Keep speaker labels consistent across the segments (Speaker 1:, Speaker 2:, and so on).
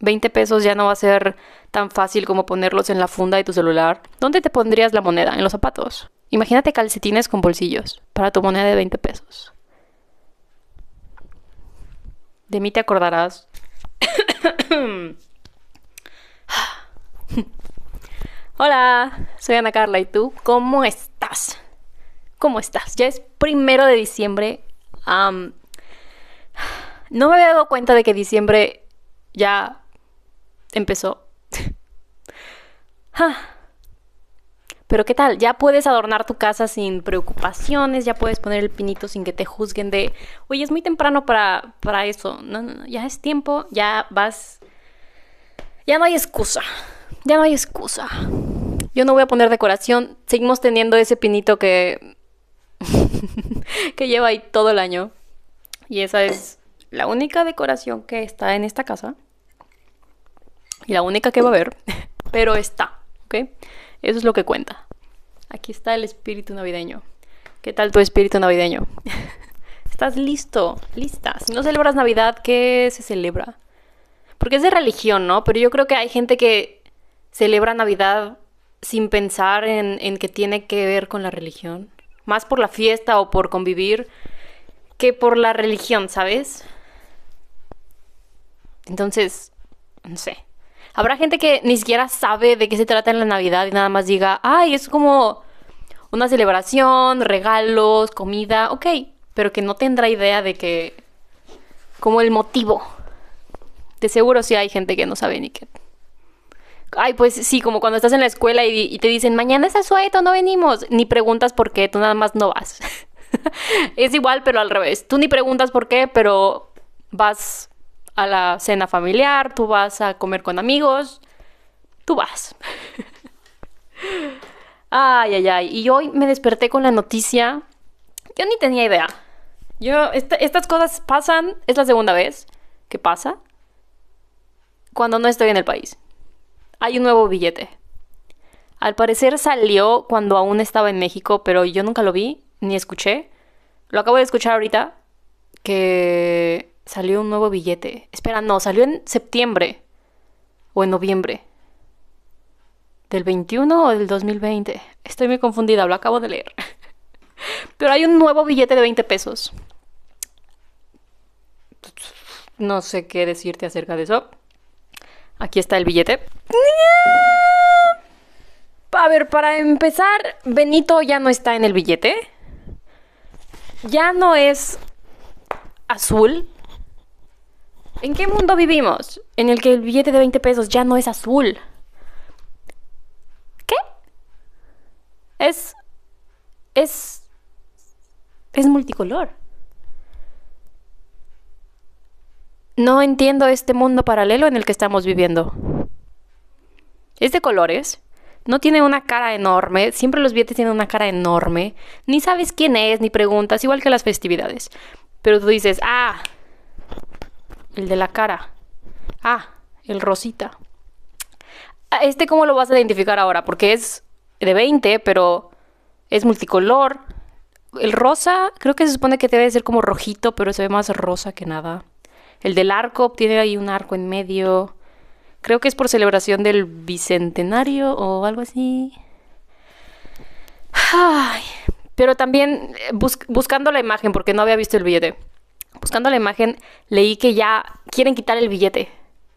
Speaker 1: 20 pesos ya no va a ser tan fácil como ponerlos en la funda de tu celular. ¿Dónde te pondrías la moneda? En los zapatos. Imagínate calcetines con bolsillos para tu moneda de 20 pesos. De mí te acordarás. Hola, soy Ana Carla y tú, ¿cómo estás? ¿Cómo estás? Ya es primero de diciembre. no me había dado cuenta de que diciembre ya empezó. Ah. Pero qué tal, ya puedes adornar tu casa sin preocupaciones, ya puedes poner el pinito sin que te juzguen de, oye, es muy temprano para, para eso. No, no, no, ya es tiempo, ya vas. Ya no hay excusa, ya no hay excusa. Yo no voy a poner decoración, seguimos teniendo ese pinito que. que lleva ahí todo el año. Y esa es la única decoración que está en esta casa y la única que va a haber, pero está, ¿ok? Eso es lo que cuenta. Aquí está el espíritu navideño. ¿Qué tal tu espíritu navideño? ¿Estás listo? ¿Lista? Si no celebras Navidad, ¿qué se celebra? Porque es de religión, ¿no? Pero yo creo que hay gente que celebra Navidad sin pensar en, en que tiene que ver con la religión. Más por la fiesta o por convivir que por la religión, ¿sabes? Entonces, no sé. Habrá gente que ni siquiera sabe de qué se trata en la Navidad y nada más diga, ay, es como una celebración, regalos, comida, ok, pero que no tendrá idea de que, como el motivo. De seguro sí hay gente que no sabe ni qué. Ay, pues sí, como cuando estás en la escuela y, te dicen, mañana es asueto, no venimos. Ni preguntas por qué, tú nada más no vas. es igual, pero al revés. Tú ni preguntas por qué, pero vas a la cena familiar, tú vas a comer con amigos, tú vas. ay, ay, ay. Y hoy me desperté con la noticia. Yo ni tenía idea. Yo, estas cosas pasan, es la segunda vez que pasa cuando no estoy en el país. Hay un nuevo billete. Al parecer salió cuando aún estaba en México, pero yo nunca lo vi ni escuché. Lo acabo de escuchar ahorita que salió un nuevo billete. Espera, no, salió en septiembre o en noviembre. ¿Del 21 o del 2020? Estoy muy confundida, lo acabo de leer. Pero hay un nuevo billete de 20 pesos. No sé qué decirte acerca de eso. Aquí está el billete. A ver, para empezar, Benito ya no está en el billete. Ya no es azul, ¿En qué mundo vivimos en el que el billete de 20 pesos ya no es azul? ¿Qué? Es... es... es multicolor. No entiendo este mundo paralelo en el que estamos viviendo. Es de colores, no tiene una cara enorme, siempre los billetes tienen una cara enorme, ni sabes quién es, ni preguntas, igual que las festividades. Pero tú dices, ah, el de la cara. Ah, el rosita. Ah, este, ¿cómo lo vas a identificar ahora? Porque es de 20, pero es multicolor. El rosa, creo que se supone que debe ser como rojito, pero se ve más rosa que nada. El del arco, tiene ahí un arco en medio. Creo que es por celebración del bicentenario o algo así. pero también eh, buscando la imagen, porque no había visto el billete buscando la imagen, leí que ya quieren quitar el billete.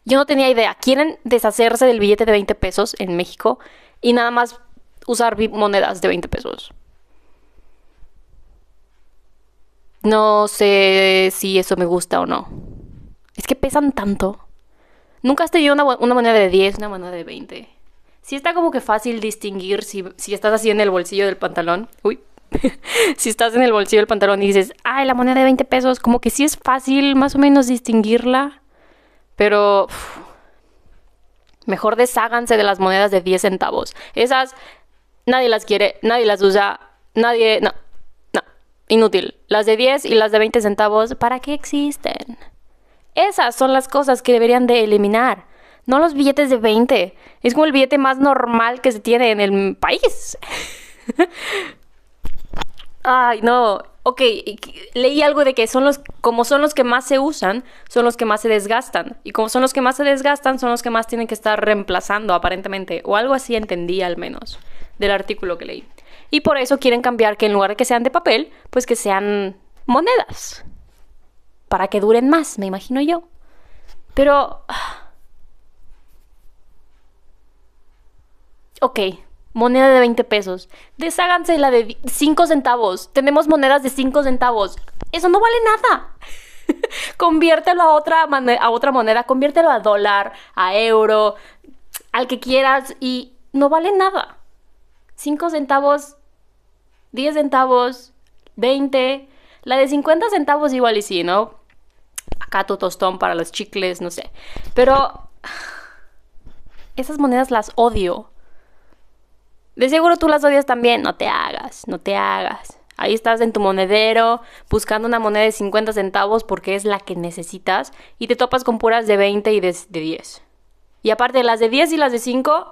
Speaker 1: Yo no tenía idea. Quieren deshacerse del billete de 20 pesos en México y nada más usar monedas de 20 pesos. No sé si eso me gusta o no. Es que pesan tanto. Nunca has tenido una, moneda de 10, una moneda de 20. Si está como que fácil distinguir si, si estás así en el bolsillo del pantalón. Uy, si estás en el bolsillo del pantalón y dices, ay, la moneda de 20 pesos, como que sí es fácil más o menos distinguirla, pero mejor desháganse de las monedas de 10 centavos. Esas nadie las quiere, nadie las usa, nadie, no, no, inútil. Las de 10 y las de 20 centavos, ¿para qué existen? Esas son las cosas que deberían de eliminar. No los billetes de 20. Es como el billete más normal que se tiene en el país. Ay, no. Ok, leí algo de que son los, como son los que más se usan, son los que más se desgastan. Y como son los que más se desgastan, son los que más tienen que estar reemplazando, aparentemente. O algo así entendí al menos del artículo que leí. Y por eso quieren cambiar que en lugar de que sean de papel, pues que sean monedas. Para que duren más, me imagino yo. Pero... Ah. Ok, moneda de 20 pesos. Desháganse la de 5 centavos. Tenemos monedas de 5 centavos. Eso no vale nada. conviértelo a otra, moneda, conviértelo a dólar, a euro, al que quieras y no vale nada. 5 centavos, 10 centavos, 20. La de 50 centavos igual y sí, ¿no? Acá tu tostón para los chicles, no sé. Pero esas monedas las odio de seguro tú las odias también, no te hagas, no te hagas. Ahí estás en tu monedero buscando una moneda de 50 centavos porque es la que necesitas y te topas con puras de 20 y de, 10. Y aparte las de 10 y las de 5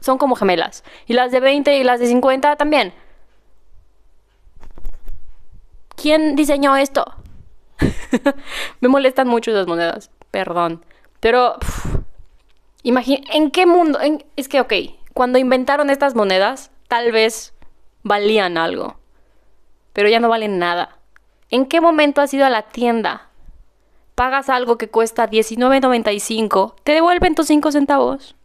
Speaker 1: son como gemelas. Y las de 20 y las de 50 también. ¿Quién diseñó esto? Me molestan mucho esas monedas, perdón. Pero, imagina, ¿en qué mundo? es que, ok, cuando inventaron estas monedas, tal vez valían algo, pero ya no valen nada. ¿En qué momento has ido a la tienda? Pagas algo que cuesta $19.95, te devuelven tus 5 centavos,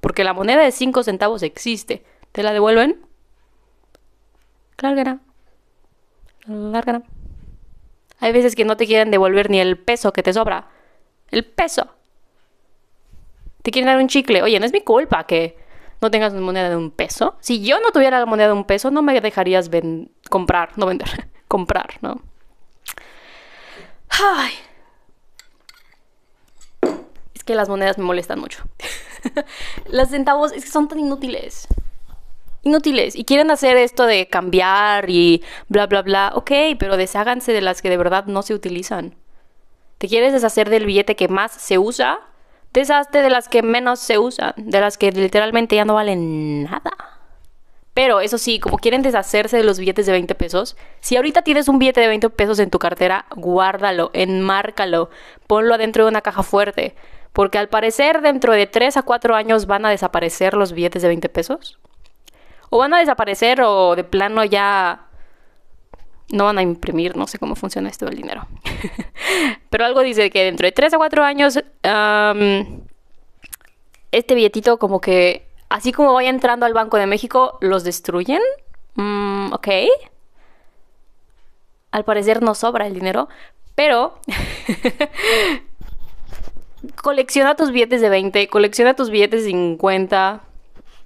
Speaker 1: porque la moneda de 5 centavos existe. ¿Te la devuelven? Claro que no. Claro Hay veces que no te quieren devolver ni el peso que te sobra. El peso. Te quieren dar un chicle. Oye, no es mi culpa que no tengas moneda de un peso. Si yo no tuviera la moneda de un peso, no me dejarías comprar, no vender, comprar, ¿no? Ay. Es que las monedas me molestan mucho. las centavos es que son tan inútiles. Inútiles. Y quieren hacer esto de cambiar y bla, bla, bla. Ok, pero desháganse de las que de verdad no se utilizan. ¿Te quieres deshacer del billete que más se usa? Deshazte de las que menos se usan, de las que literalmente ya no valen nada. Pero eso sí, como quieren deshacerse de los billetes de 20 pesos, si ahorita tienes un billete de 20 pesos en tu cartera, guárdalo, enmárcalo, ponlo adentro de una caja fuerte, porque al parecer dentro de 3 a 4 años van a desaparecer los billetes de 20 pesos. O van a desaparecer o de plano ya no van a imprimir, no sé cómo funciona esto del dinero. Pero algo dice que dentro de 3 a 4 años, este billetito como que, así como vaya entrando al Banco de México, los destruyen. Mm, ok. Al parecer no sobra el dinero, pero colecciona tus billetes de 20, colecciona tus billetes de 50,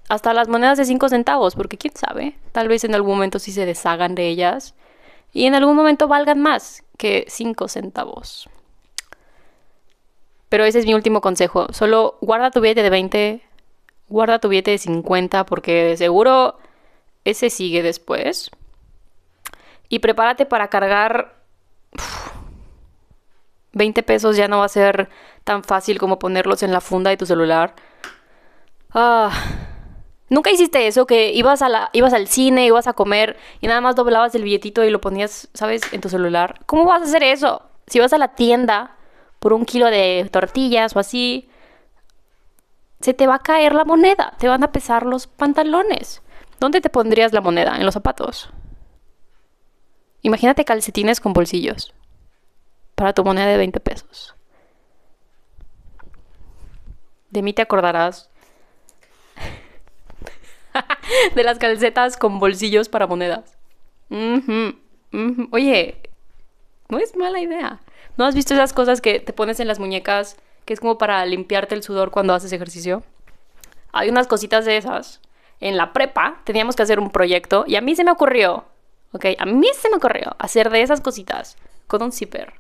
Speaker 1: hasta las monedas de 5 centavos, porque quién sabe, tal vez en algún momento sí se deshagan de ellas y en algún momento valgan más que 5 centavos. Pero ese es mi último consejo. Solo guarda tu billete de 20, guarda tu billete de 50 porque seguro ese sigue después. Y prepárate para cargar... 20 pesos ya no va a ser tan fácil como ponerlos en la funda de tu celular. Ah, ¿Nunca hiciste eso que ibas, a ibas al cine, ibas a comer y nada más doblabas el billetito y lo ponías, ¿sabes?, en tu celular. ¿Cómo vas a hacer eso? Si vas a la tienda por un kilo de tortillas o así, se te va a caer la moneda, te van a pesar los pantalones. ¿Dónde te pondrías la moneda? En los zapatos. Imagínate calcetines con bolsillos para tu moneda de 20 pesos. De mí te acordarás de las calcetas con bolsillos para monedas. Oye, no es mala idea. ¿No has visto esas cosas que te pones en las muñecas que es como para limpiarte el sudor cuando haces ejercicio? Hay unas cositas de esas. En la prepa teníamos que hacer un proyecto y a mí se me ocurrió, ok, a mí se me ocurrió hacer de esas cositas con un zipper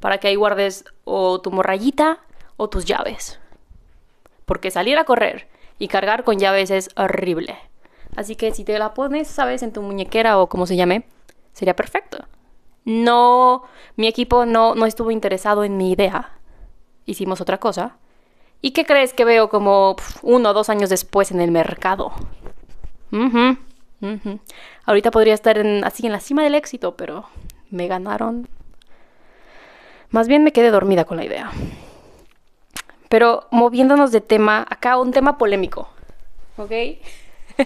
Speaker 1: para que ahí guardes o tu morrayita o tus llaves. Porque salir a correr y cargar con llaves es horrible. Así que si te la pones, sabes, en tu muñequera o como se llame, sería perfecto. No, mi equipo no, estuvo interesado en mi idea. Hicimos otra cosa. ¿Y qué crees que veo como uno o dos años después en el mercado? Ahorita podría estar así en la cima del éxito, pero me ganaron. Más bien me quedé dormida con la idea. Pero moviéndonos de tema, acá un tema polémico, ¿ok?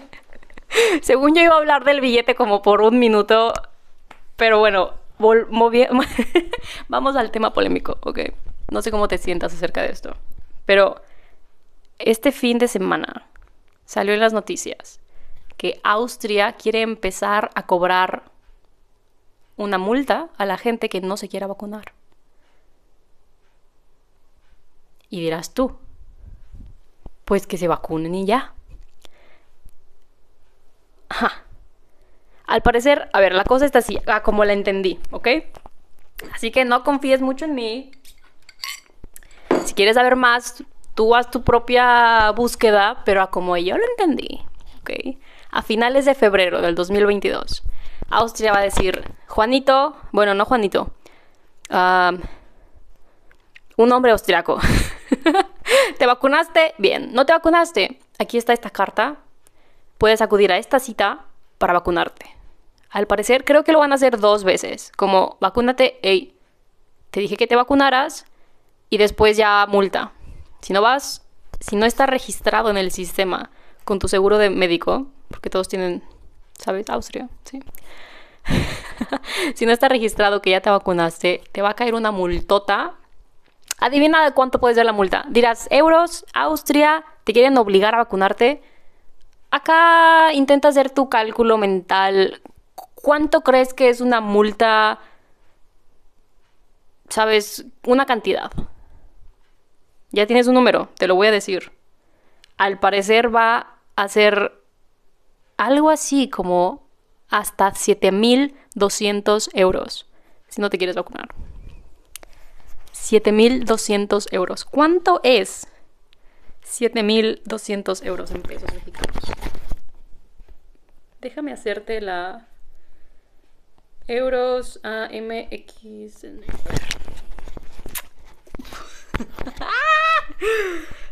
Speaker 1: Según yo iba a hablar del billete como por un minuto, pero bueno, vamos al tema polémico, ¿ok? No sé cómo te sientas acerca de esto, pero este fin de semana salió en las noticias que Austria quiere empezar a cobrar una multa a la gente que no se quiera vacunar. Y dirás tú, pues que se vacunen y ya. Al parecer, a ver, la cosa está así, a ah, como la entendí, ¿ok? Así que no confíes mucho en mí. Si quieres saber más, tú haz tu propia búsqueda, pero a como yo lo entendí, ¿ok? A finales de febrero del 2022, Austria va a decir, Juanito, bueno, no Juanito, ah, un hombre austriaco. ¿Te vacunaste? Bien. ¿No te vacunaste? Aquí está esta carta. Puedes acudir a esta cita para vacunarte. Al parecer, creo que lo van a hacer dos veces. Como, vacúnate, hey, te dije que te vacunaras y después ya multa. Si no vas, si no está registrado en el sistema con tu seguro de médico, porque todos tienen, ¿sabes? Austria, si no está registrado que ya te vacunaste, te va a caer una multota Adivina de cuánto puede ser la multa. Dirás, euros, Austria, te quieren obligar a vacunarte. Acá intenta hacer tu cálculo mental. ¿Cuánto crees que es una multa? ¿Sabes? Una cantidad. Ya tienes un número, te lo voy a decir. Al parecer va a ser algo así como hasta 7.200 euros si no te quieres vacunar. 7.200 euros. ¿Cuánto es 7.200 euros en pesos mexicanos? Déjame hacerte la... Euros a MX.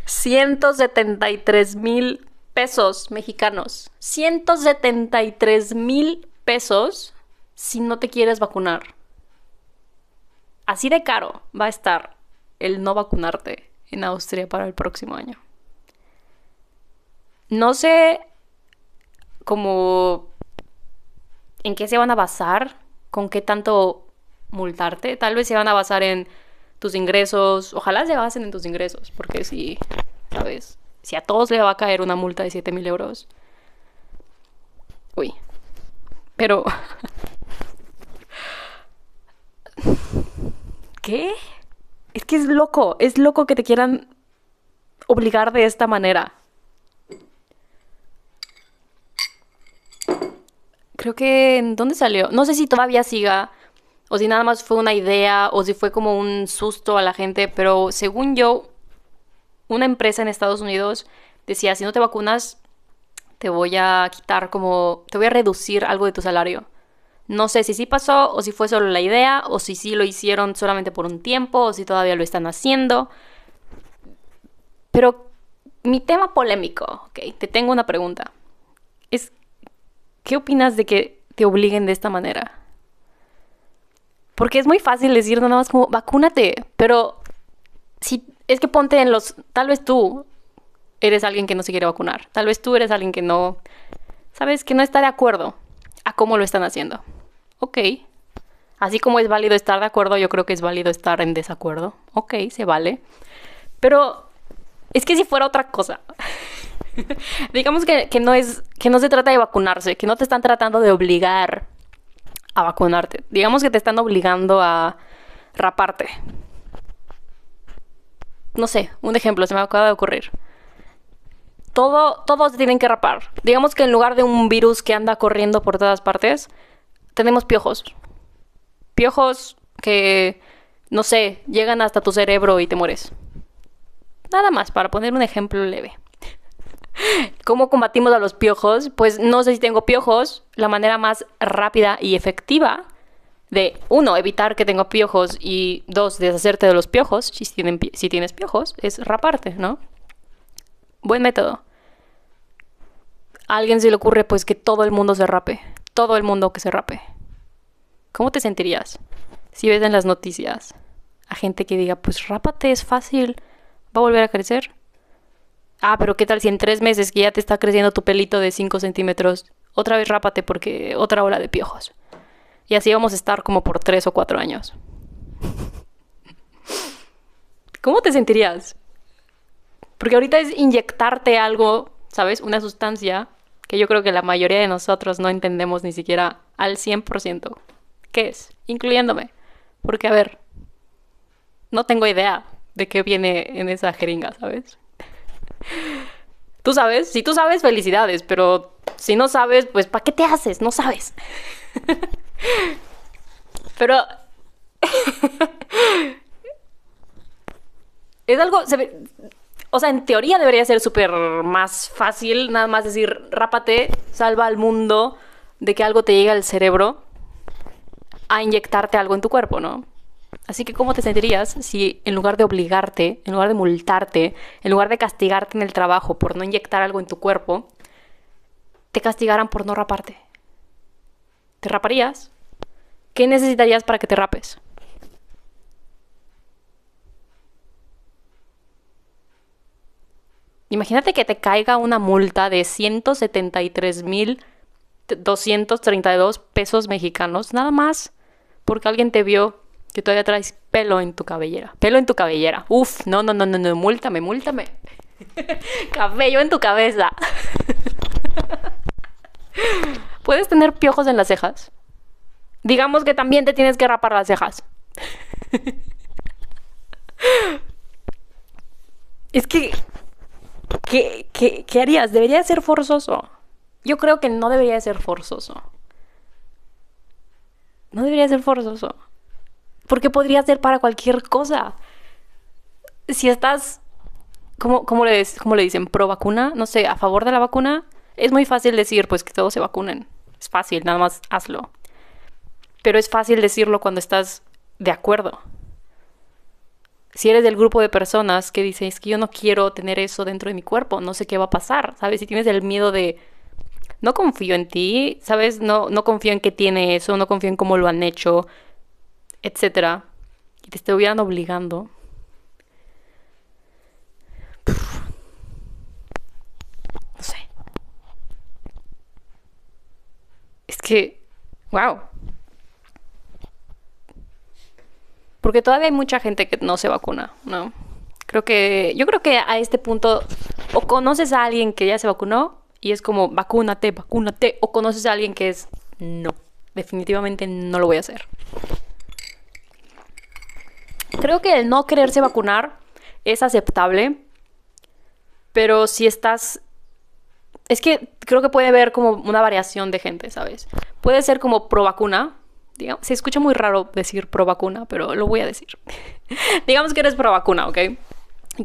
Speaker 1: $173 mil pesos mexicanos. 173 mil pesos si no te quieres vacunar. Así de caro va a estar el no vacunarte en Austria para el próximo año. No sé cómo en qué se van a basar, con qué tanto multarte. Tal vez se van a basar en tus ingresos. Ojalá se basen en tus ingresos, porque si, ¿sabes? Si a todos le va a caer una multa de 7 mil euros. Uy. Pero. ¿Qué? Es que es loco, es loco que te quieran obligar de esta manera. Creo que... ¿en ¿Dónde salió? No sé si todavía siga, o si nada más fue una idea, o si fue como un susto a la gente, pero según yo, una empresa en Estados Unidos decía, si no te vacunas, te voy a quitar como, te voy a reducir algo de tu salario. No sé si sí pasó o si fue solo la idea o si sí lo hicieron solamente por un tiempo o si todavía lo están haciendo. Pero mi tema polémico, ok, te tengo una pregunta. Es, ¿qué opinas de que te obliguen de esta manera? Porque es muy fácil decir nada más como, vacúnate, pero si es que ponte en los, tal vez tú eres alguien que no se quiere vacunar, tal vez tú eres alguien que no, sabes, que no está de acuerdo a cómo lo están haciendo. Ok. Así como es válido estar de acuerdo, yo creo que es válido estar en desacuerdo. Ok, se vale. Pero es que si fuera otra cosa, digamos que, que, no es, que no se trata de vacunarse, que no te están tratando de obligar a vacunarte. Digamos que te están obligando a raparte. No sé, un ejemplo se me acaba de ocurrir todo, todos tienen que rapar. Digamos que en lugar de un virus que anda corriendo por todas partes, tenemos piojos. Piojos que, no sé, llegan hasta tu cerebro y te mueres. Nada más, para poner un ejemplo leve. ¿Cómo combatimos a los piojos? Pues no sé si tengo piojos. La manera más rápida y efectiva de, uno, evitar que tenga piojos y, dos, deshacerte de los piojos, si, tienen, si tienes piojos, es raparte, ¿no? Buen método. A alguien se le ocurre pues que todo el mundo se rape. Todo el mundo que se rape. ¿Cómo te sentirías si ves en las noticias a gente que diga, pues rápate, es fácil, va a volver a crecer? Ah, pero ¿qué tal si en tres meses que ya te está creciendo tu pelito de 5 centímetros, otra vez rápate porque otra ola de piojos? Y así vamos a estar como por tres o cuatro años. ¿Cómo te sentirías? Porque ahorita es inyectarte algo, ¿sabes? Una sustancia que yo creo que la mayoría de nosotros no entendemos ni siquiera al 100%. ¿Qué es? Incluyéndome. Porque, a ver, no tengo idea de qué viene en esa jeringa, ¿sabes? Tú sabes, si tú sabes, felicidades, pero si no sabes, pues ¿para qué te haces? No sabes. pero... es algo... Se o sea, en teoría debería ser súper más fácil, nada más decir, rápate, salva al mundo de que algo te llegue al cerebro a inyectarte algo en tu cuerpo, ¿no? Así que, ¿cómo te sentirías si en lugar de obligarte, en lugar de multarte, en lugar de castigarte en el trabajo por no inyectar algo en tu cuerpo, te castigaran por no raparte? ¿Te raparías? ¿Qué necesitarías para que te rapes? Imagínate que te caiga una multa de 173.232 pesos mexicanos, nada más, porque alguien te vio que todavía traes pelo en tu cabellera. Pelo en tu cabellera. Uf, no, no, no, no, no, múltame, múltame. Cabello en tu cabeza. ¿Puedes tener piojos en las cejas? Digamos que también te tienes que rapar las cejas. es que ¿Qué, harías? ¿Debería ser forzoso? Yo creo que no debería ser forzoso. No debería ser forzoso. Porque podría ser para cualquier cosa. Si estás, como le, cómo le dicen? ¿Pro vacuna? No sé, a favor de la vacuna. Es muy fácil decir, pues que todos se vacunen. Es fácil, nada más hazlo. Pero es fácil decirlo cuando estás de acuerdo si eres del grupo de personas que dices que yo no quiero tener eso dentro de mi cuerpo, no sé qué va a pasar, ¿sabes? Si tienes el miedo de no confío en ti, ¿sabes? No, no confío en que tiene eso, no confío en cómo lo han hecho, etcétera. Y te estuvieran obligando. No sé. Es que, wow. Porque todavía hay mucha gente que no se vacuna, ¿no? Creo que, yo creo que a este punto, o conoces a alguien que ya se vacunó y es como, vacúnate, vacúnate, o conoces a alguien que es, no, definitivamente no lo voy a hacer. Creo que el no quererse vacunar es aceptable, pero si estás... Es que creo que puede haber como una variación de gente, ¿sabes? Puede ser como pro vacuna, se escucha muy raro decir pro vacuna, pero lo voy a decir. digamos que eres pro vacuna, ¿ok?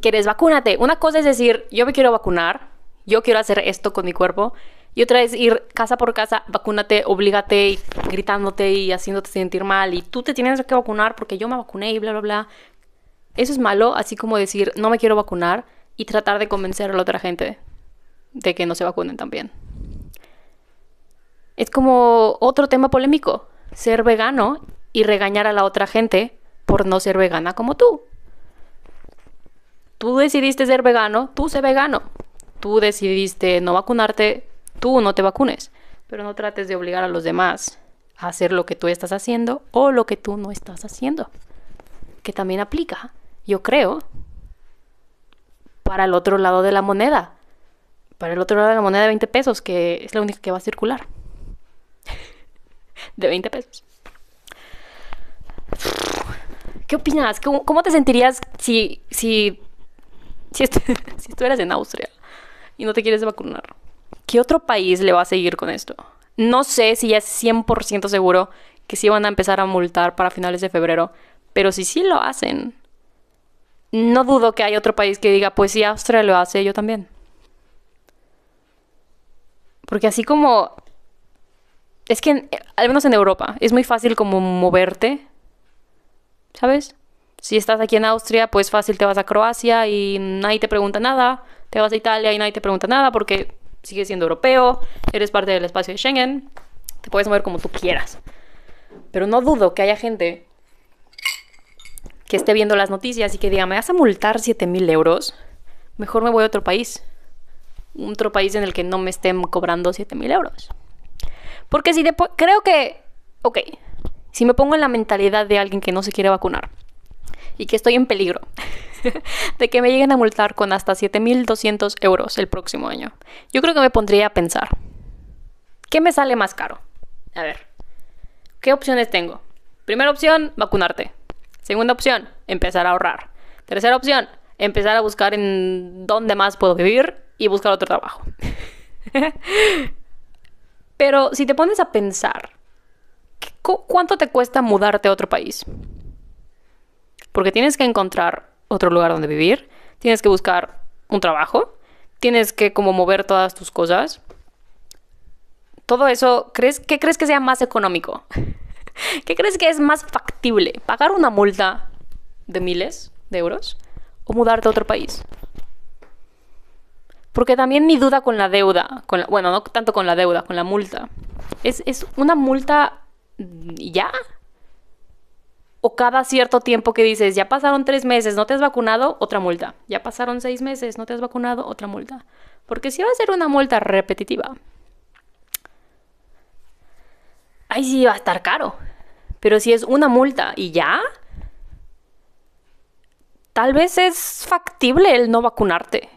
Speaker 1: Que eres vacúnate. Una cosa es decir, yo me quiero vacunar, yo quiero hacer esto con mi cuerpo. Y otra es ir casa por casa, vacúnate, obligate, gritándote y haciéndote sentir mal. Y tú te tienes que vacunar porque yo me vacuné y bla, bla, bla. Eso es malo, así como decir, no me quiero vacunar y tratar de convencer a la otra gente de que no se vacunen también. Es como otro tema polémico ser vegano y regañar a la otra gente por no ser vegana como tú. Tú decidiste ser vegano, tú sé vegano. Tú decidiste no vacunarte, tú no te vacunes. Pero no trates de obligar a los demás a hacer lo que tú estás haciendo o lo que tú no estás haciendo. Que también aplica, yo creo, para el otro lado de la moneda. Para el otro lado de la moneda de 20 pesos, que es la única que va a circular. de 20 pesos. ¿Qué opinas? ¿Cómo, te sentirías si, si, si, si estuvieras en Austria y no te quieres vacunar? ¿Qué otro país le va a seguir con esto? No sé si ya es 100% seguro que sí van a empezar a multar para finales de febrero, pero si sí lo hacen, no dudo que hay otro país que diga, pues si Austria lo hace, yo también. Porque así como es que, al menos en Europa, es muy fácil como moverte, ¿sabes? Si estás aquí en Austria, pues fácil te vas a Croacia y nadie te pregunta nada. Te vas a Italia y nadie te pregunta nada porque sigues siendo europeo, eres parte del espacio de Schengen, te puedes mover como tú quieras. Pero no dudo que haya gente que esté viendo las noticias y que diga, me vas a multar 7.000 euros, mejor me voy a otro país. Otro país en el que no me estén cobrando 7.000 euros. Porque si después, creo que, ok, si me pongo en la mentalidad de alguien que no se quiere vacunar y que estoy en peligro de que me lleguen a multar con hasta 7.200 euros el próximo año, yo creo que me pondría a pensar, ¿qué me sale más caro? A ver, ¿qué opciones tengo? Primera opción, vacunarte. Segunda opción, empezar a ahorrar. Tercera opción, empezar a buscar en dónde más puedo vivir y buscar otro trabajo. Pero si te pones a pensar, ¿cuánto te cuesta mudarte a otro país? Porque tienes que encontrar otro lugar donde vivir, tienes que buscar un trabajo, tienes que como mover todas tus cosas. Todo eso, ¿crees, ¿qué crees que sea más económico? ¿Qué crees que es más factible? ¿Pagar una multa de miles de euros o mudarte a otro país? Porque también ni duda con la deuda, con la, bueno, no tanto con la deuda, con la multa. ¿Es, ¿Es una multa ya? O cada cierto tiempo que dices, ya pasaron tres meses, no te has vacunado, otra multa. Ya pasaron seis meses, no te has vacunado, otra multa. Porque si va a ser una multa repetitiva, ahí sí va a estar caro. Pero si es una multa y ya, tal vez es factible el no vacunarte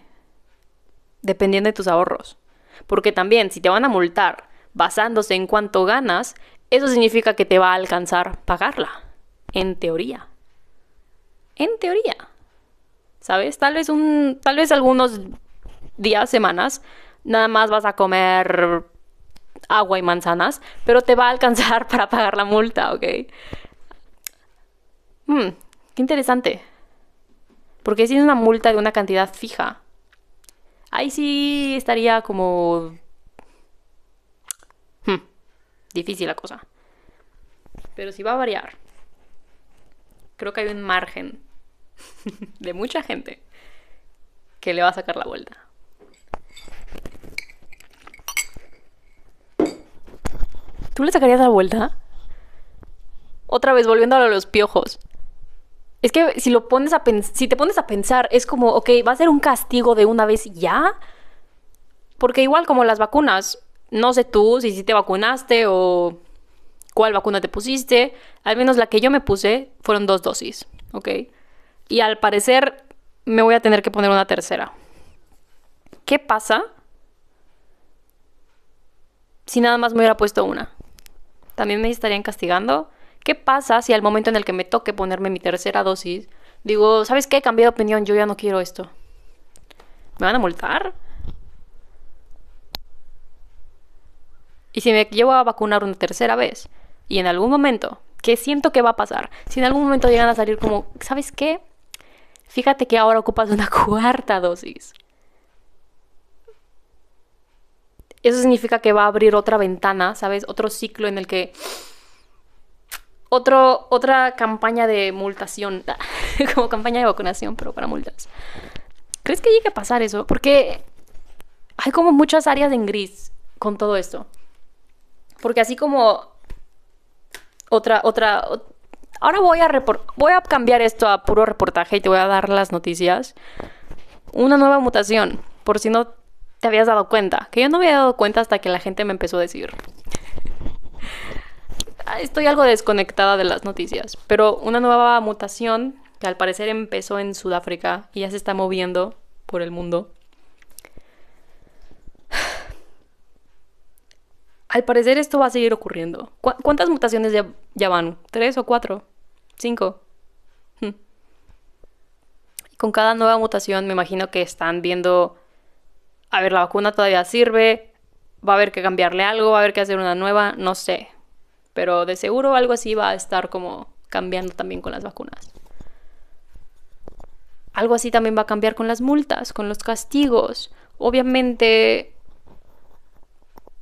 Speaker 1: dependiendo de tus ahorros. Porque también si te van a multar basándose en cuánto ganas, eso significa que te va a alcanzar pagarla, en teoría. En teoría. ¿Sabes? Tal vez un tal vez algunos días, semanas nada más vas a comer agua y manzanas, pero te va a alcanzar para pagar la multa, ¿ok? Hmm, qué interesante. Porque si es una multa de una cantidad fija, Ahí sí estaría como... Hmm, difícil la cosa. Pero sí va a variar. Creo que hay un margen de mucha gente que le va a sacar la vuelta. ¿Tú le sacarías la vuelta? Otra vez volviendo a los piojos. Es que si lo pones a te pones a pensar, es como, ok, va a ser un castigo de una vez ya. Porque igual como las vacunas, no sé tú si, si te vacunaste o cuál vacuna te pusiste. Al menos la que yo me puse fueron dos dosis, ¿ok? Y al parecer me voy a tener que poner una tercera. ¿Qué pasa si nada más me hubiera puesto una? ¿También me estarían castigando? ¿Qué pasa si al momento en el que me toque ponerme mi tercera dosis, digo, ¿sabes qué? Cambié de opinión, yo ya no quiero esto. ¿Me van a multar? Y si me llevo a vacunar una tercera vez, y en algún momento, ¿Qué siento que va a pasar, si en algún momento llegan a salir como, ¿sabes qué? Fíjate que ahora ocupas una cuarta dosis. Eso significa que va a abrir otra ventana, ¿sabes? Otro ciclo en el que otro, otra campaña de multación, como campaña de vacunación, pero para multas. ¿Crees que llegue a pasar eso? Porque hay como muchas áreas en gris con todo esto. Porque así como otra, otra, ahora voy a, voy a cambiar esto a puro reportaje y te voy a dar las noticias. Una nueva mutación, por si no te habías dado cuenta, que yo no me había dado cuenta hasta que la gente me empezó a decir. Ah, estoy algo desconectada de las noticias, pero una nueva mutación que al parecer empezó en Sudáfrica y ya se está moviendo por el mundo. Al parecer esto va a seguir ocurriendo. ¿Cuántas mutaciones ya, van? ¿Tres o cuatro? ¿Cinco? Y con cada nueva mutación me imagino que están viendo, a ver, la vacuna todavía sirve, va a haber que cambiarle algo, va a haber que hacer una nueva, no sé. Pero de seguro algo así va a estar como cambiando también con las vacunas. Algo así también va a cambiar con las multas, con los castigos. Obviamente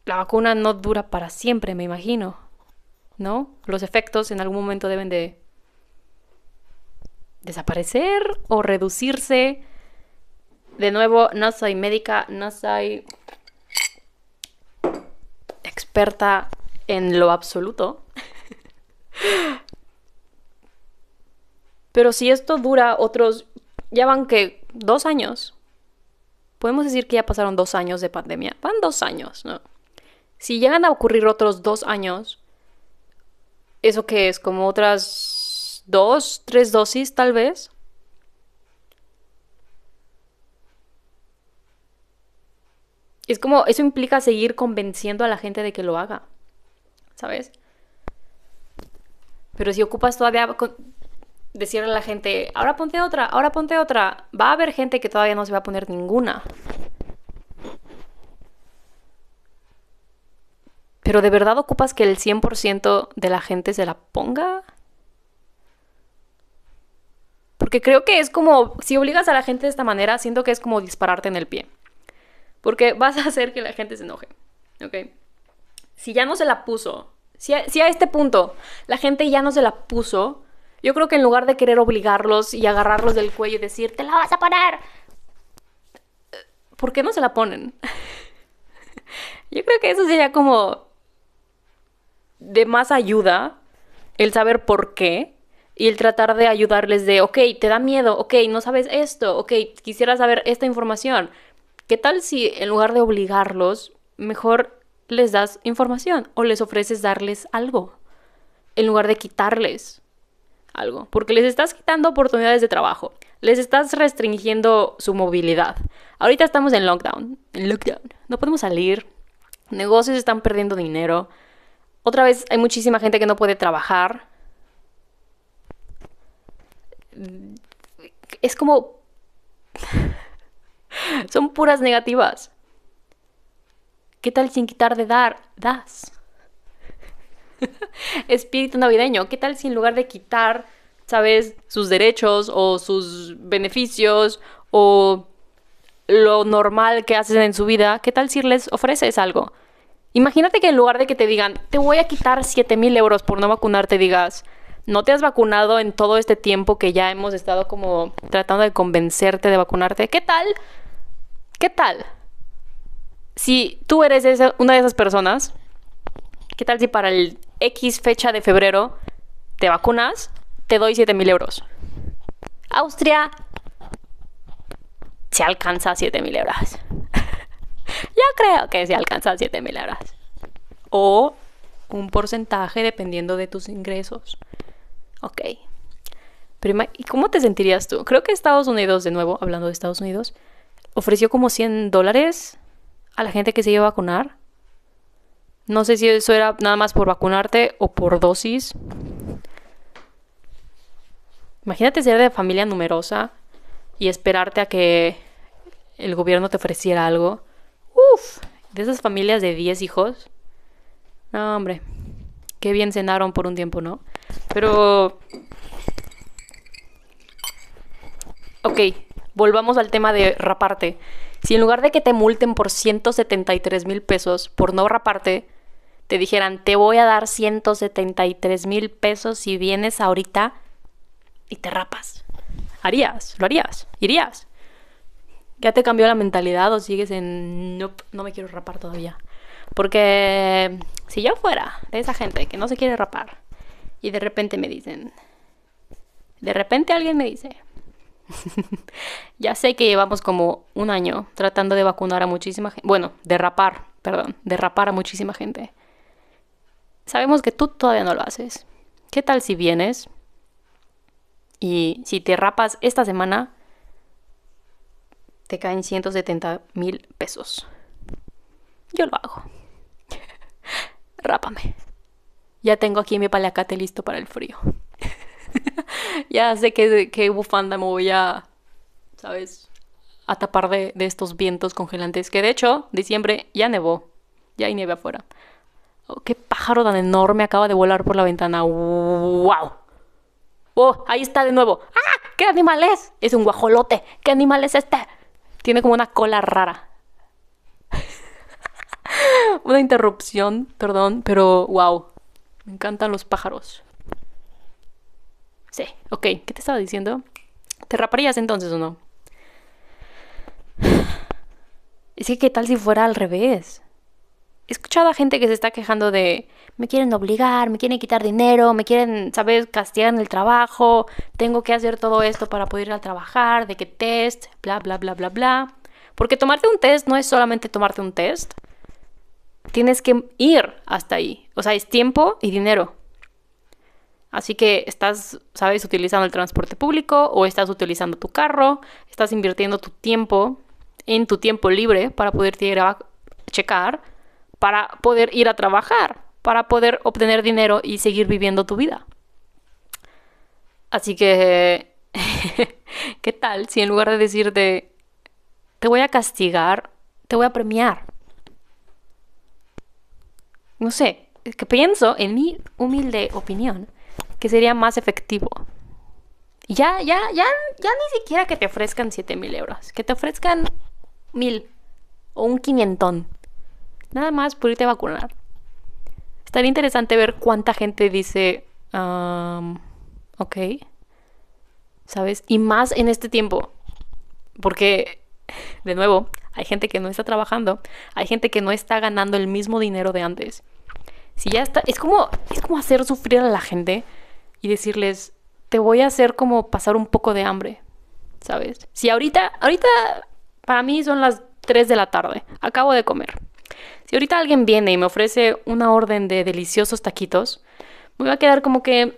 Speaker 1: la vacuna no dura para siempre, me imagino. ¿No? Los efectos en algún momento deben de desaparecer o reducirse. De nuevo, no soy médica, no soy experta en lo absoluto. Pero si esto dura otros, ya van que dos años. Podemos decir que ya pasaron dos años de pandemia. Van dos años, ¿no? Si llegan a ocurrir otros dos años, ¿eso que es? ¿Como otras dos, tres dosis tal vez? Es como, eso implica seguir convenciendo a la gente de que lo haga. ¿sabes? Pero si ocupas todavía decirle a la gente, ahora ponte otra, ahora ponte otra, va a haber gente que todavía no se va a poner ninguna. Pero ¿de verdad ocupas que el 100% de la gente se la ponga? Porque creo que es como, si obligas a la gente de esta manera, siento que es como dispararte en el pie. Porque vas a hacer que la gente se enoje. ¿Ok? si ya no se la puso, si a, a este punto la gente ya no se la puso, yo creo que en lugar de querer obligarlos y agarrarlos del cuello y decir, te la vas a poner, ¿por qué no se la ponen? yo creo que eso sería como de más ayuda el saber por qué y el tratar de ayudarles de, ok, te da miedo, ok, no sabes esto, ok, quisiera saber esta información. ¿Qué tal si en lugar de obligarlos, mejor les das información o les ofreces darles algo en lugar de quitarles algo, porque les estás quitando oportunidades de trabajo, les estás restringiendo su movilidad. Ahorita estamos en lockdown, lockdown, no podemos salir, negocios están perdiendo dinero, otra vez hay muchísima gente que no puede trabajar. Es como... Son puras negativas. ¿Qué tal sin quitar de dar? Das. Espíritu navideño, ¿qué tal si en lugar de quitar, sabes, sus derechos o sus beneficios o lo normal que hacen en su vida, qué tal si les ofreces algo? Imagínate que en lugar de que te digan, te voy a quitar 7000 euros por no vacunarte, digas, no te has vacunado en todo este tiempo que ya hemos estado como tratando de convencerte de vacunarte. ¿Qué tal? ¿Qué tal? si tú eres una de esas personas, ¿qué tal si para el X fecha de febrero te vacunas? Te doy 7000 mil euros. Austria se alcanza a mil euros. Yo creo que se alcanza a mil euros. O un porcentaje dependiendo de tus ingresos. Ok. Prima, ¿y cómo te sentirías tú? Creo que Estados Unidos, de nuevo, hablando de Estados Unidos, ofreció como 100 dólares a la gente que se iba a vacunar. No sé si eso era nada más por vacunarte o por dosis. Imagínate ser de familia numerosa y esperarte a que el gobierno te ofreciera algo. Uf, de esas familias de 10 hijos. No, hombre, qué bien cenaron por un tiempo, ¿no? Pero... Ok, volvamos al tema de raparte. Si en lugar de que te multen por 173 mil pesos por no raparte, te dijeran, te voy a dar 173 mil pesos si vienes ahorita y te rapas. Harías, lo harías, irías. ¿Ya te cambió la mentalidad o sigues en, nope, no me quiero rapar todavía? Porque si yo fuera de esa gente que no se quiere rapar y de repente me dicen, de repente alguien me dice, ya sé que llevamos como un año tratando de vacunar a muchísima gente, bueno, rapar, perdón, De rapar a muchísima gente. Sabemos que tú todavía no lo haces. ¿Qué tal si vienes y si te rapas esta semana, te caen 170 mil pesos? Yo lo hago. Rápame. Ya tengo aquí mi palacate listo para el frío. ya sé qué, qué, bufanda me voy a, ¿sabes? A tapar de, estos vientos congelantes. Que de hecho, diciembre ya nevó. Ya hay nieve afuera. Oh, ¡Qué pájaro tan enorme acaba de volar por la ventana! ¡Wow! ¡Oh! Ahí está de nuevo. ¡Ah! ¿Qué animal es? Es un guajolote. ¿Qué animal es este? Tiene como una cola rara. una interrupción, perdón, pero wow. Me encantan los pájaros ok, ¿qué te estaba diciendo? ¿Te raparías entonces o no? Es que, ¿qué tal si fuera al revés? He escuchado a gente que se está quejando de, me quieren obligar, me quieren quitar dinero, me quieren, ¿sabes?, castigar en el trabajo, tengo que hacer todo esto para poder ir a trabajar, de qué test, bla, bla, bla, bla, bla. Porque tomarte un test no es solamente tomarte un test. Tienes que ir hasta ahí. O sea, es tiempo y dinero. Así que estás, sabes, utilizando el transporte público o estás utilizando tu carro, estás invirtiendo tu tiempo en tu tiempo libre para poder ir a checar, para poder ir a trabajar, para poder obtener dinero y seguir viviendo tu vida. Así que, ¿qué tal si en lugar de decirte, te voy a castigar, te voy a premiar? No sé, que pienso, en mi humilde opinión, que sería más efectivo. Ya, ya, ya, ya ni siquiera que te ofrezcan 7 mil euros, que te ofrezcan mil o un quinientón. Nada más por irte a vacunar. Estaría interesante ver cuánta gente dice, ok, ¿sabes? Y más en este tiempo, porque, de nuevo, hay gente que no está trabajando, hay gente que no está ganando el mismo dinero de antes. Si ya está, es como, es como hacer sufrir a la gente y decirles, te voy a hacer como pasar un poco de hambre, ¿sabes? Si ahorita, ahorita para mí son las 3 de la tarde, acabo de comer. Si ahorita alguien viene y me ofrece una orden de deliciosos taquitos, me voy a quedar como que,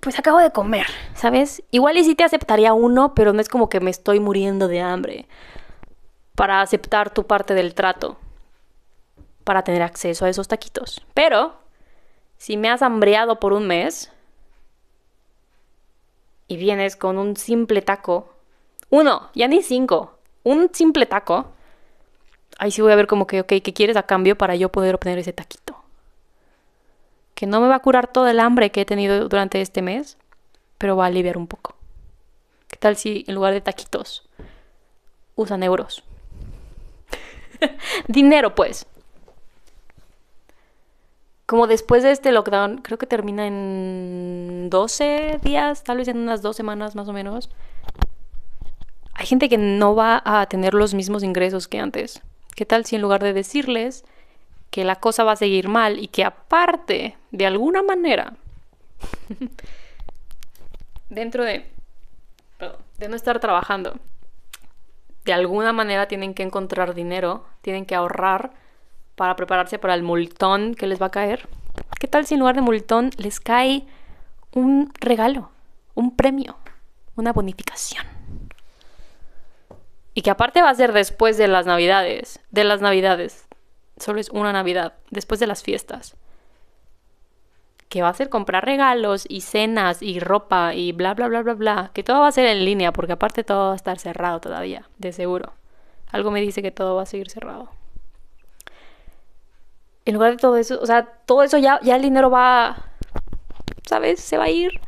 Speaker 1: pues acabo de comer, ¿sabes? Igual y si te aceptaría uno, pero no es como que me estoy muriendo de hambre para aceptar tu parte del trato, para tener acceso a esos taquitos. Pero, si me has hambreado por un mes, vienes con un simple taco, uno, ya ni cinco, un simple taco, ahí sí voy a ver como que, ok, ¿qué quieres a cambio para yo poder obtener ese taquito? Que no me va a curar todo el hambre que he tenido durante este mes, pero va a aliviar un poco. ¿Qué tal si en lugar de taquitos usan euros? Dinero, pues como después de este lockdown, creo que termina en 12 días, tal vez en unas dos semanas más o menos, hay gente que no va a tener los mismos ingresos que antes. ¿Qué tal si en lugar de decirles que la cosa va a seguir mal y que aparte, de alguna manera, dentro de, de no estar trabajando, de alguna manera tienen que encontrar dinero, tienen que ahorrar para prepararse para el multón que les va a caer. ¿Qué tal si en lugar de multón les cae un regalo, un premio, una bonificación? Y que aparte va a ser después de las navidades, de las navidades, solo es una navidad, después de las fiestas. Que va a ser comprar regalos y cenas y ropa y bla, bla, bla, bla, bla. Que todo va a ser en línea, porque aparte todo va a estar cerrado todavía, de seguro. Algo me dice que todo va a seguir cerrado en lugar de todo eso, o sea, todo eso ya, ya el dinero va, ¿sabes? Se va a ir.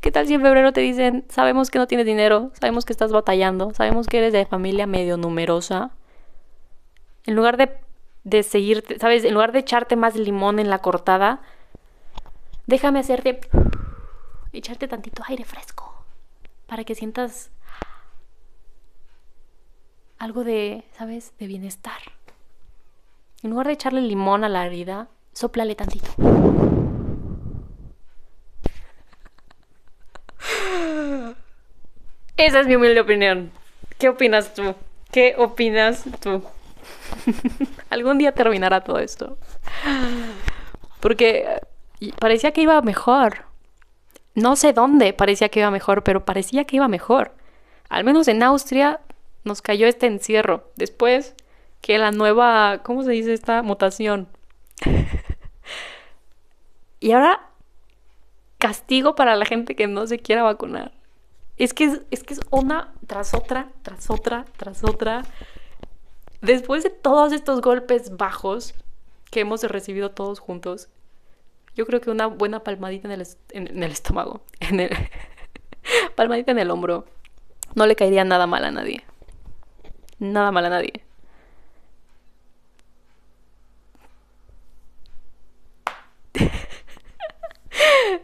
Speaker 1: ¿Qué tal si en febrero te dicen, sabemos que no tienes dinero, sabemos que estás batallando, sabemos que eres de familia medio numerosa? En lugar de, de seguirte, ¿sabes? En lugar de echarte más limón en la cortada, déjame hacerte, echarte tantito aire fresco para que sientas algo de, ¿sabes? De bienestar. En lugar de echarle limón a la herida, soplale tantito. Esa es mi humilde opinión. ¿Qué opinas tú? ¿Qué opinas tú? Algún día terminará todo esto. Porque eh, parecía que iba mejor. No sé dónde parecía que iba mejor, pero parecía que iba mejor. Al menos en Austria nos cayó este encierro. Después que la nueva, ¿cómo se dice esta mutación? y ahora castigo para la gente que no se quiera vacunar. Es que es, que es una tras otra, tras otra, tras otra. Después de todos estos golpes bajos que hemos recibido todos juntos, yo creo que una buena palmadita en el, el estómago, en el palmadita en el hombro, no le caería nada mal a nadie. Nada mal a nadie.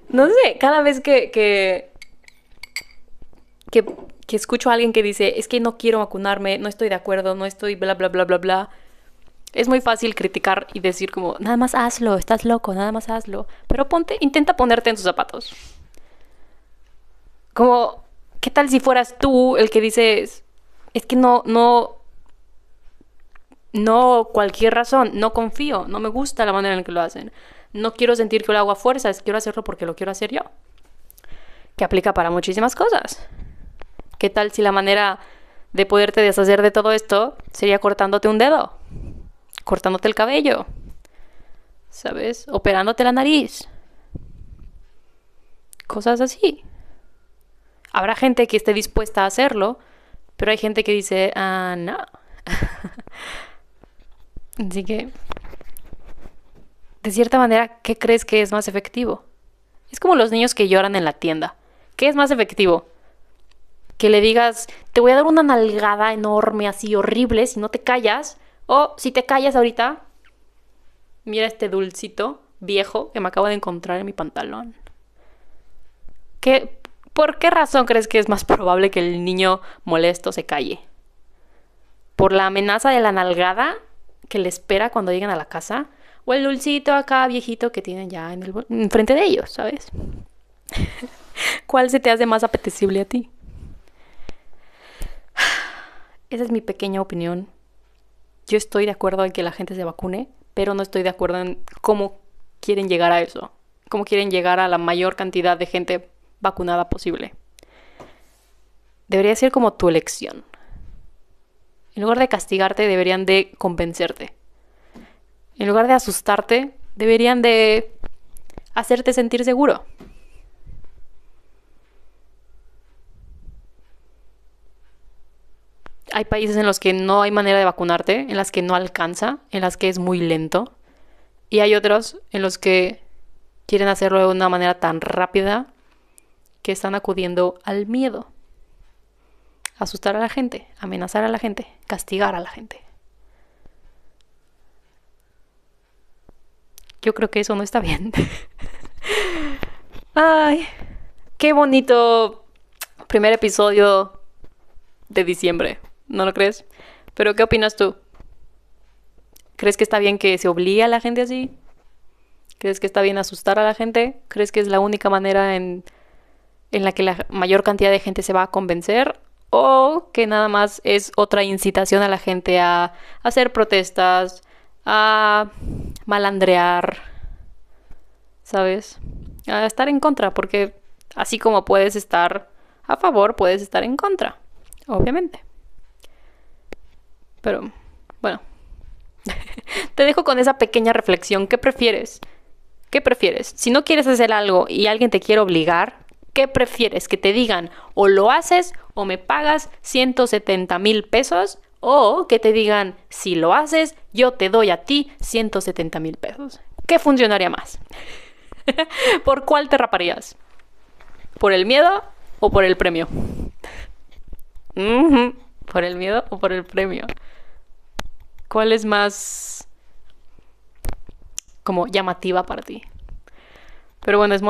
Speaker 1: No sé, cada vez que, que, escucho a alguien que dice, es que no quiero vacunarme, no estoy de acuerdo, no estoy bla, bla, bla, bla, bla, es muy fácil criticar y decir como, nada más hazlo, estás loco, nada más hazlo. Pero ponte, intenta ponerte en sus zapatos. Como, ¿qué tal si fueras tú el que dices, es que no, no, no cualquier razón, no confío, no me gusta la manera en que lo hacen no quiero sentir que lo hago a fuerzas, quiero hacerlo porque lo quiero hacer yo. Que aplica para muchísimas cosas. ¿Qué tal si la manera de poderte deshacer de todo esto sería cortándote un dedo, cortándote el cabello, ¿sabes? Operándote la nariz. Cosas así. Habrá gente que esté dispuesta a hacerlo, pero hay gente que dice, ah, no. así que de cierta manera, ¿qué crees que es más efectivo? Es como los niños que lloran en la tienda. ¿Qué es más efectivo? Que le digas, te voy a dar una nalgada enorme, así horrible, si no te callas. O si te callas ahorita, mira este dulcito viejo que me acabo de encontrar en mi pantalón. ¿Por qué razón crees que es más probable que el niño molesto se calle? ¿Por la amenaza de la nalgada que le espera cuando lleguen a la casa? o el dulcito acá viejito que tienen ya en el frente de ellos, ¿sabes? ¿Cuál se te hace más apetecible a ti? Esa es mi pequeña opinión. Yo estoy de acuerdo en que la gente se vacune, pero no estoy de acuerdo en cómo quieren llegar a eso, cómo quieren llegar a la mayor cantidad de gente vacunada posible. Debería ser como tu elección. En lugar de castigarte, deberían de convencerte en lugar de asustarte, deberían de hacerte sentir seguro. Hay países en los que no hay manera de vacunarte, en las que no alcanza, en las que es muy lento. Y hay otros en los que quieren hacerlo de una manera tan rápida que están acudiendo al miedo. Asustar a la gente, amenazar a la gente, castigar a la gente. Yo creo que eso no está bien. Ay, qué bonito primer episodio de diciembre, ¿no lo crees? Pero ¿qué opinas tú? ¿Crees que está bien que se obligue a la gente así? ¿Crees que está bien asustar a la gente? ¿Crees que es la única manera en, en la que la mayor cantidad de gente se va a convencer? ¿O que nada más es otra incitación a la gente a hacer protestas, a malandrear, ¿sabes? A estar en contra, porque así como puedes estar a favor, puedes estar en contra, obviamente. Pero, bueno, te dejo con esa pequeña reflexión. ¿Qué prefieres? ¿Qué prefieres? Si no quieres hacer algo y alguien te quiere obligar, ¿qué prefieres? Que te digan o lo haces o me pagas 170 mil pesos o que te digan, si lo haces, yo te doy a ti 170 mil pesos. ¿Qué funcionaría más? ¿Por cuál te raparías? ¿Por el miedo o por el premio? ¿Por el miedo o por el premio? ¿Cuál es más como llamativa para ti? Pero bueno, es,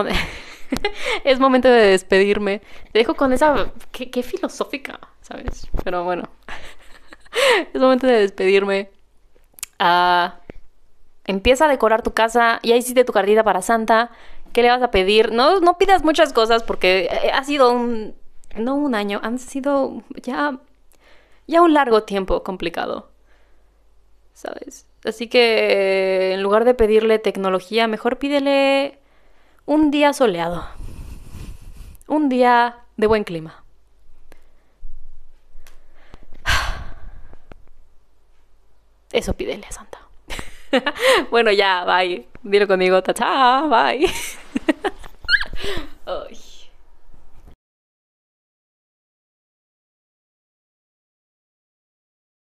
Speaker 1: es momento de despedirme. Te dejo con esa... qué filosófica, ¿sabes? Pero bueno. es momento de despedirme. Ah, empieza a decorar tu casa. Ya hiciste tu cartita para Santa. ¿Qué le vas a pedir? No, no pidas muchas cosas porque eh, ha sido un. No un año, han sido ya. Ya un largo tiempo complicado. ¿Sabes? Así que en lugar de pedirle tecnología, mejor pídele un día soleado. Un día de buen clima. Eso pídele Santa. bueno, ya, bye. Dilo conmigo, ta, -ta bye.